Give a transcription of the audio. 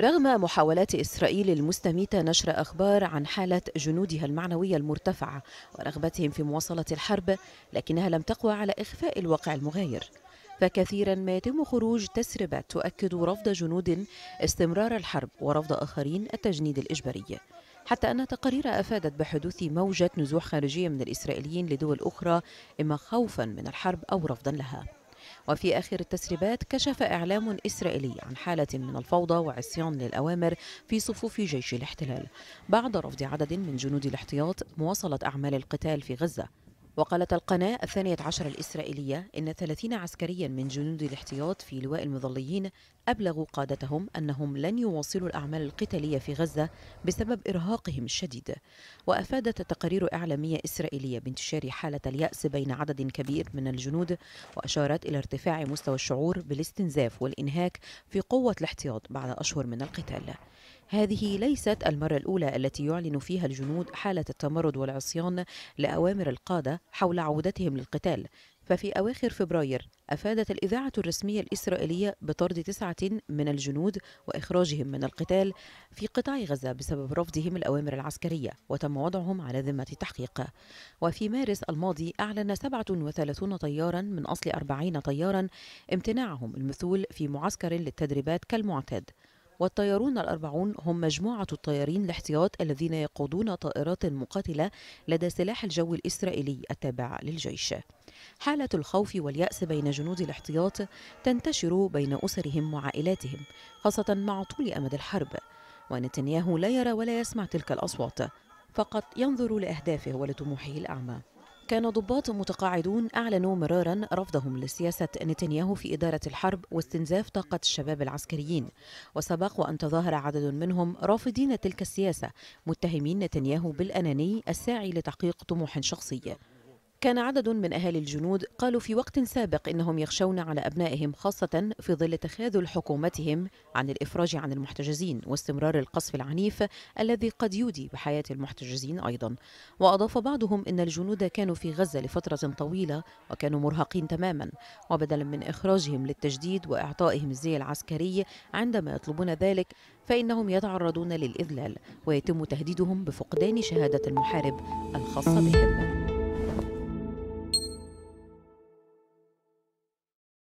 رغم محاولات إسرائيل المستميتة نشر أخبار عن حالة جنودها المعنوية المرتفعة ورغبتهم في مواصلة الحرب لكنها لم تقوى على إخفاء الواقع المغاير فكثيرا ما يتم خروج تسريبات تؤكد رفض جنود استمرار الحرب ورفض آخرين التجنيد الإجباري حتى أن تقارير أفادت بحدوث موجة نزوح خارجية من الإسرائيليين لدول أخرى إما خوفا من الحرب أو رفضا لها وفي آخر التسريبات كشف إعلام إسرائيلي عن حالة من الفوضى وعصيان للأوامر في صفوف جيش الاحتلال بعد رفض عدد من جنود الاحتياط مواصلة أعمال القتال في غزة وقالت القناة الثانية عشر الإسرائيلية إن 30 عسكريا من جنود الاحتياط في لواء المظليين أبلغوا قادتهم أنهم لن يواصلوا الأعمال القتالية في غزة بسبب إرهاقهم الشديد وأفادت تقارير إعلامية إسرائيلية بانتشار حالة اليأس بين عدد كبير من الجنود وأشارت إلى ارتفاع مستوى الشعور بالاستنزاف والإنهاك في قوة الاحتياط بعد أشهر من القتال هذه ليست المرة الأولى التي يعلن فيها الجنود حالة التمرد والعصيان لأوامر القادة حول عودتهم للقتال ففي أواخر فبراير أفادت الإذاعة الرسمية الإسرائيلية بطرد تسعة من الجنود وإخراجهم من القتال في قطاع غزة بسبب رفضهم الأوامر العسكرية وتم وضعهم على ذمة التحقيق وفي مارس الماضي أعلن 37 طيارا من أصل 40 طيارا امتناعهم المثول في معسكر للتدريبات كالمعتاد والطيارون الأربعون هم مجموعة الطيارين الاحتياط الذين يقودون طائرات مقاتلة لدى سلاح الجو الإسرائيلي التابع للجيش حالة الخوف واليأس بين جنود الاحتياط تنتشر بين أسرهم وعائلاتهم خاصة مع طول أمد الحرب ونتنياهو لا يرى ولا يسمع تلك الأصوات فقط ينظر لأهدافه ولطموحه الأعمى كان ضباط متقاعدون أعلنوا مرارا رفضهم لسياسة نتنياهو في إدارة الحرب واستنزاف طاقة الشباب العسكريين وسبق وأن تظاهر عدد منهم رافضين تلك السياسة متهمين نتنياهو بالأناني الساعي لتحقيق طموح شخصي كان عدد من أهالي الجنود قالوا في وقت سابق إنهم يخشون على أبنائهم خاصة في ظل تخاذل حكومتهم عن الإفراج عن المحتجزين واستمرار القصف العنيف الذي قد يودي بحياة المحتجزين أيضا وأضاف بعضهم إن الجنود كانوا في غزة لفترة طويلة وكانوا مرهقين تماما وبدلا من إخراجهم للتجديد وإعطائهم الزي العسكري عندما يطلبون ذلك فإنهم يتعرضون للإذلال ويتم تهديدهم بفقدان شهادة المحارب الخاصة بهم